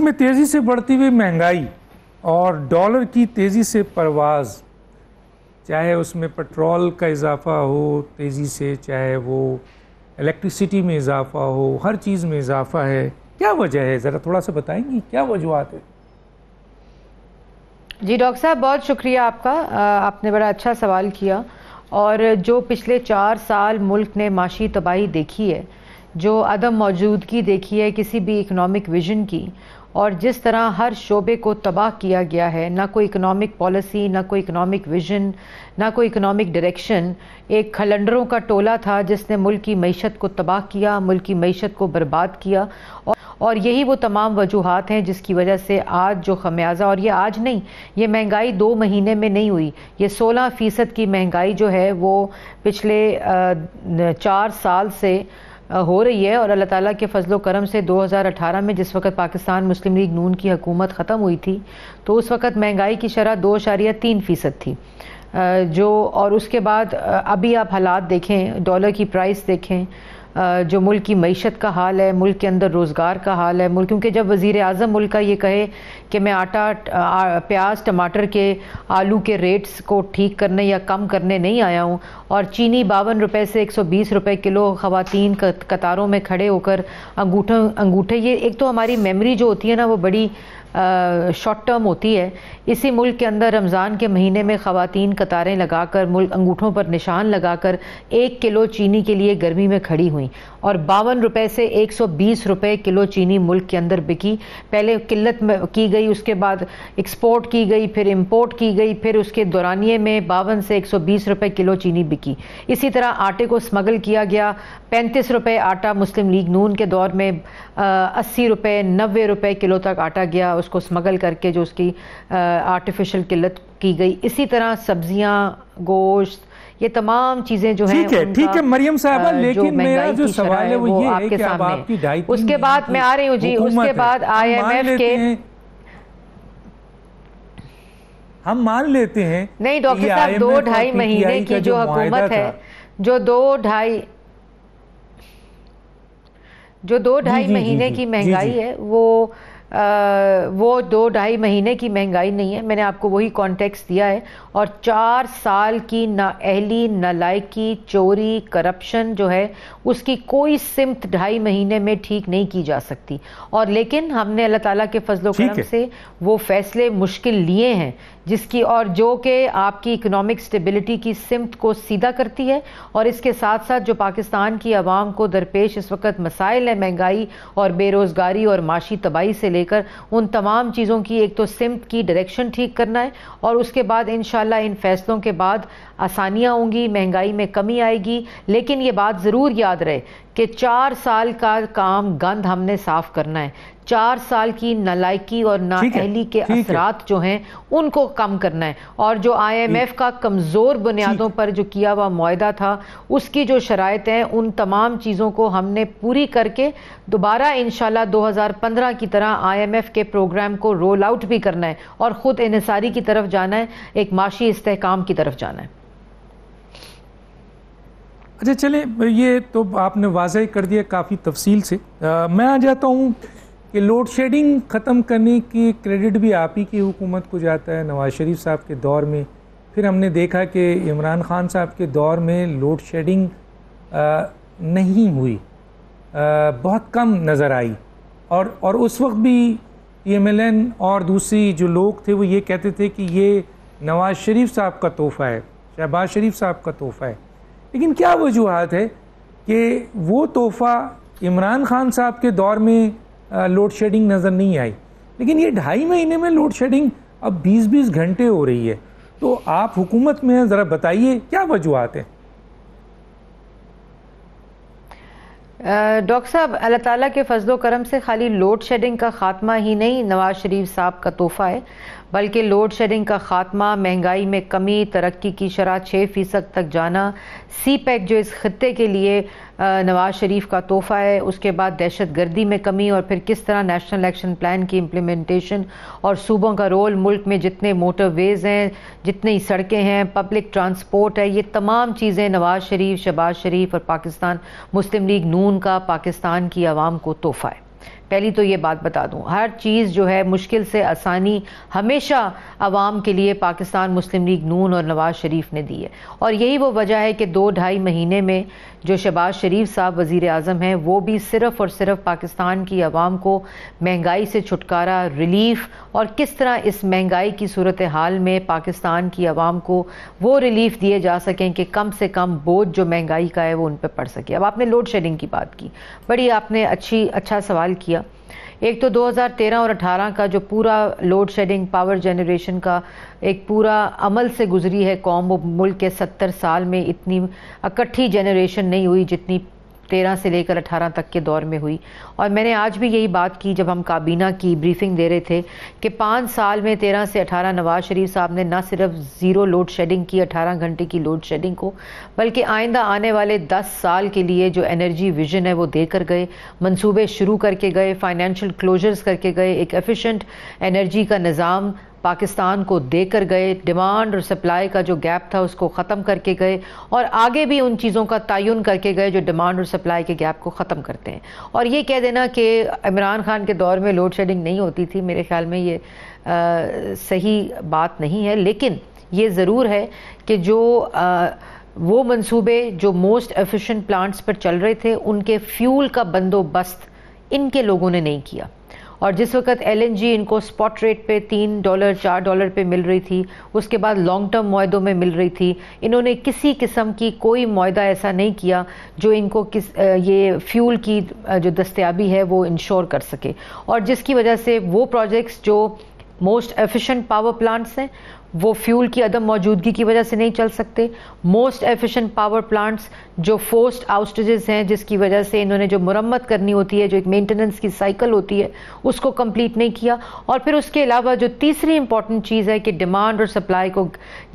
में तेज़ी से बढ़ती हुई महंगाई और डॉलर की तेज़ी से परवाज़ चाहे उसमें पेट्रोल का इजाफा हो तेज़ी से चाहे वो इलेक्ट्रिसिटी में इजाफा हो हर चीज़ में इजाफा है क्या वजह है ज़रा थोड़ा सा बताएंगी क्या वजूहत है जी डॉक्टर साहब बहुत शुक्रिया आपका आपने बड़ा अच्छा सवाल किया और जो पिछले चार साल मुल्क ने माशी तबाही देखी है जो अदम मौजूदगी देखी है किसी भी इकनॉमिक विजन की और जिस तरह हर शोबे को तबाह किया गया है ना कोई इकोनॉमिक पॉलिसी ना कोई इकोनॉमिक विजन ना कोई इकोनॉमिक डायरेक्शन एक खलंडरों का टोला था जिसने मुल्क की मीशत को तबाह किया मुल्क की मीशत को बर्बाद किया और और यही वो तमाम वजूहत हैं जिसकी वजह से आज जो खमियाजा और ये आज नहीं ये महंगाई दो महीने में नहीं हुई ये सोलह फ़ीसद की महंगाई जो है वो पिछले चार साल से हो रही है और अल्लाह ताला के फजलो करम से 2018 में जिस वक्त पाकिस्तान मुस्लिम लीग नून की हुकूमत ख़त्म हुई थी तो उस वक्त महंगाई की शरह दो अशारिया तीन फ़ीसद थी जो और उसके बाद अभी आप हालात देखें डॉलर की प्राइस देखें जो मुल्क की मीशत का हाल है मुल्क के अंदर रोज़गार का हाल है मुल्क क्योंकि जब वज़ी अजम मुल्क का ये कहे कि मैं आटा प्याज टमाटर के आलू के रेट्स को ठीक करने या कम करने नहीं आया हूँ और चीनी बावन रुपये से एक सौ बीस रुपये किलो ख़वान कतारों में खड़े होकर अंगूठों अंगूठे ये एक तो हमारी मेमरी जो होती है ना वो बड़ी शॉर्ट टर्म होती है इसी मुल्क के अंदर रमज़ान के महीने में ख़वातीन कतारें लगाकर मुल्क अंगूठों पर निशान लगाकर एक किलो चीनी के लिए गर्मी में खड़ी हुई और बावन रुपए से एक सौ बीस रुपये किलो चीनी मुल्क के अंदर बिकी पहले किल्लत की गई उसके बाद एक्सपोर्ट की गई फिर इम्पोर्ट की गई फिर उसके दौरानिए में बावन से एक सौ बीस रुपये किलो चीनी बिकी इसी तरह आटे को स्मगल किया गया पैंतीस रुपये आटा मुस्लिम लीग नून के दौर में अस्सी रुपये नबे रुपये किलो तक आटा गया उसको स्मगल करके जो उसकी आर्टिफिशियल किल्लत की गई इसी तरह सब्जियां गोश्त ये तमाम चीजें जो है ठीक है मरियम साहब लेकिन मेरा जो सवाल है वो, ये है कि आप आपकी डाइट उसके बाद मैं आ रही हूँ जी उसके बाद आईएमएफ के हम मान लेते हैं नहीं डॉक्टर साहब दो ढाई महीने की जो हुकूमत है जो दो ढाई जो दो ढाई महीने की महंगाई है वो वो दो ढाई महीने की महंगाई नहीं है मैंने आपको वही कॉन्टेक्स्ट दिया है और चार साल की नाअहली नलायकी चोरी करप्शन जो है उसकी कोई सिमत ढाई महीने में ठीक नहीं की जा सकती और लेकिन हमने अल्लाह ताला के फजलो करम से वो फैसले मुश्किल लिए हैं जिसकी और जो कि आपकी इकनॉमिक स्टेबिलिटी की सिमत को सीधा करती है और इसके साथ साथ जो पाकिस्तान की आवाम को दरपेश इस वक्त मसाइल है महंगाई और बेरोज़गारी और माशी तबाही से ले लेकर उन तमाम चीज़ों की एक तो सिम की डायरेक्शन ठीक करना है और उसके बाद इन इन फैसलों के बाद आसानियाँ होंगी महंगाई में कमी आएगी लेकिन ये बात ज़रूर याद रहे कि चार साल का काम गंद हमने साफ करना है चार साल की नलायकी और नाअहली के असरात जो हैं उनको कम करना है और जो आईएमएफ का कमज़ोर बुनियादों पर जो किया हुआ माहा था उसकी जो शरात हैं उन तमाम चीज़ों को हमने पूरी करके दोबारा इन 2015 की तरह आईएमएफ के प्रोग्राम को रोल आउट भी करना है और ख़ुद इन्हसारी की तरफ जाना है एक माशी इस्तेकाम की तरफ जाना है अच्छा चले ये तो आपने वाजह कर दिया काफ़ी तफसील से आ, मैं आ जाता हूँ कि लोड शेडिंग ख़त्म करने की क्रेडिट भी आप ही की हुकूमत को जाता है नवाज़ शरीफ साहब के दौर में फिर हमने देखा कि इमरान ख़ान साहब के दौर में लोड शेडिंग आ, नहीं हुई आ, बहुत कम नज़र आई और और उस वक्त भी एम एल एन और दूसरी जो लोग थे वो ये कहते थे कि ये नवाज़ शरीफ साहब का तोहफ़ा है शहबाज शरीफ साहब का तोहफ़ा है लेकिन क्या वजूहत है कि वो तोहफ़ा इमरान खान साहब के दौर में लोड शेडिंग नज़र नहीं आई लेकिन ये ढाई महीने में लोड शेडिंग अब 20-20 घंटे हो रही है तो आप हुकूमत में हैं ज़रा बताइए क्या वजूहत हैं डॉक्टर साहब अल्लाह ताला के फजलो करम से खाली लोड शेडिंग का खात्मा ही नहीं नवाज शरीफ साहब का तोहफ़ा है बल्कि लोड शेडिंग का खात्मा महंगाई में कमी तरक्की की शरह छः फ़ीसद तक जाना सी पैक जो इस खत्े के लिए नवाज शरीफ का तोहफा है उसके बाद दहशत गर्दी में कमी और फिर किस तरह नेशनल एक्शन प्लान की इम्प्लीमेंटेशन और सूबों का रोल मुल्क में जितने मोटरवेज़ हैं जितनी सड़कें हैं पब्लिक ट्रांसपोर्ट है ये तमाम चीज़ें नवाज शरीफ शबाज शरीफ और पाकिस्तान मुस्लिम लीग नून का पाकिस्तान की आवाम को तोहफा है पहली तो ये बात बता दूं हर चीज़ जो है मुश्किल से आसानी हमेशा आवाम के लिए पाकिस्तान मुस्लिम लीग नून और नवाज़ शरीफ ने दी है और यही वो वजह है कि दो ढाई महीने में जो शहबाज शरीफ साहब वज़ी अजम हैं वो भी सिर्फ़ और सिर्फ पाकिस्तान की आवाम को महंगाई से छुटकारा रिलीफ और किस तरह इस महंगाई की सूरत हाल में पाकिस्तान की आवाम को वो रिलीफ दिए जा सकें कि कम से कम बोझ जो महंगाई का है वो उन पर पड़ सके अब आपने लोड शेडिंग की बात की बड़ी आपने अच्छी अच्छा सवाल किया क्षेत्र एक तो 2013 और 18 का जो पूरा लोड शेडिंग पावर जनरेशन का एक पूरा अमल से गुजरी है कौम वो मुल्क के 70 साल में इतनी इकट्ठी जनरेशन नहीं हुई जितनी तेरह से लेकर अठारह तक के दौर में हुई और मैंने आज भी यही बात की जब हम काबीना की ब्रीफिंग दे रहे थे कि पाँच साल में तेरह से अठारह नवाज शरीफ साहब ने न सिर्फ ज़ीरो लोड शेडिंग की अठारह घंटे की लोड शेडिंग को बल्कि आइंदा आने वाले दस साल के लिए जो एनर्जी विजन है वो देकर गए मनसूबे शुरू करके गए फाइनेंशियल क्लोजर्स करके गए एक एफिशेंट एनर्जी का निज़ाम पाकिस्तान को देकर गए डिमांड और सप्लाई का जो गैप था उसको ख़त्म करके गए और आगे भी उन चीज़ों का तयन करके गए जो डिमांड और सप्लाई के गैप को ख़त्म करते हैं और ये कह देना कि इमरान खान के दौर में लोड शेडिंग नहीं होती थी मेरे ख्याल में ये आ, सही बात नहीं है लेकिन ये ज़रूर है कि जो आ, वो मंसूबे जो मोस्ट एफिशिएंट प्लांट्स पर चल रहे थे उनके फ्यूल का बंदोबस्त इनके लोगों ने नहीं किया और जिस वक्त एल इनको स्पॉट रेट पे तीन डॉलर चार डॉलर पे मिल रही थी उसके बाद लॉन्ग टर्म माहों में मिल रही थी इन्होंने किसी किस्म की कोई माहा ऐसा नहीं किया जो इनको किस ये फ्यूल की जो दस्तियाबी है वो इंश्योर कर सके और जिसकी वजह से वो प्रोजेक्ट्स जो मोस्ट एफिशिएंट पावर प्लांट्स हैं वो फ्यूल की अदम मौजूदगी की वजह से नहीं चल सकते मोस्ट एफिशिएंट पावर प्लांट्स जो फोर्स्ड आउस्टेजेस हैं जिसकी वजह से इन्होंने जो मुरम्मत करनी होती है जो एक मेंटेनेंस की साइकिल होती है उसको कंप्लीट नहीं किया और फिर उसके अलावा जो तीसरी इंपॉर्टेंट चीज़ है कि डिमांड और सप्लाई को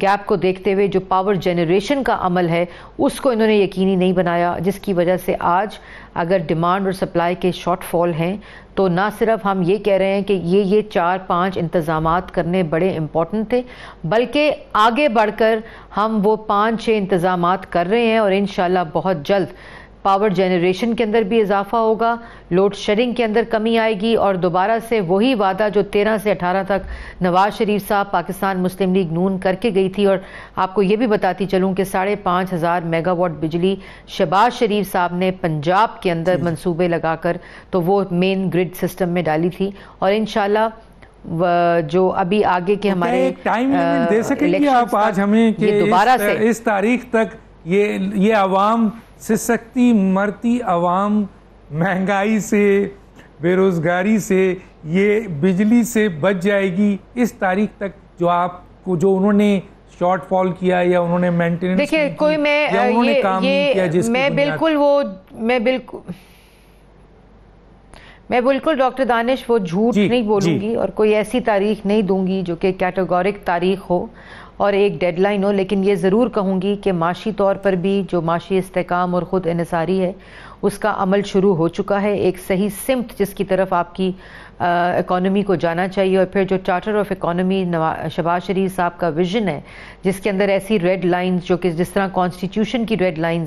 गैप को देखते हुए जो पावर जनरेशन का अमल है उसको इन्होंने यकीनी नहीं बनाया जिसकी वजह से आज अगर डिमांड और सप्लाई के शॉर्टफॉल हैं तो ना सिर्फ हम ये कह रहे हैं कि ये ये चार पांच इंतज़ाम करने बड़े इम्पॉर्टेंट थे बल्कि आगे बढ़कर हम वो पांच छः इंतज़ाम कर रहे हैं और इन बहुत जल्द पावर जनरेशन के अंदर भी इजाफा होगा लोड शेडिंग के अंदर कमी आएगी और दोबारा से वही वादा जो तेरह से अठारह तक नवाज शरीफ साहब पाकिस्तान मुस्लिम लीग नून करके गई थी और आपको ये भी बताती चलूँ कि साढ़े पाँच हज़ार मेगावाट बिजली शहबाज शरीफ साहब ने पंजाब के अंदर मनसूबे लगाकर तो वो मेन ग्रिड सिस्टम में डाली थी और इन जो अभी आगे के तो हमारे टाइम दे सकेंगे आप आज हमें कि दोबारा से इस तारीख तक ये ये आवाम सिसकती मरती आवाम महंगाई से बेरोज़गारी से ये बिजली से बच जाएगी इस तारीख तक जो आपको जो उन्होंने शॉर्टफॉल किया या उन्होंने मेंटेनेंस देखिए कोई मैं या उन्होंने ये, काम ये, किया जिसकी मैं बिल्कुल वो मैं बिल्कुल मैं बिल्कुल डॉक्टर दानिश वो झूठ नहीं बोलूंगी और कोई ऐसी तारीख नहीं दूंगी जो कि कैटेगोरिक तारीख हो और एक डेडलाइन हो लेकिन ये ज़रूर कहूँगी कि माशी तौर पर भी जो माशी इस्तेकाम और ख़ुद इसारी है उसका अमल शुरू हो चुका है एक सही सिमत जिसकी तरफ आपकी इकॉनमी को जाना चाहिए और फिर जो चार्टर ऑफ नवा शबाज शरीफ साहब का विजन है जिसके अंदर ऐसी रेड लाइंस जो कि जिस तरह कॉन्स्टिट्यूशन की रेड लाइंस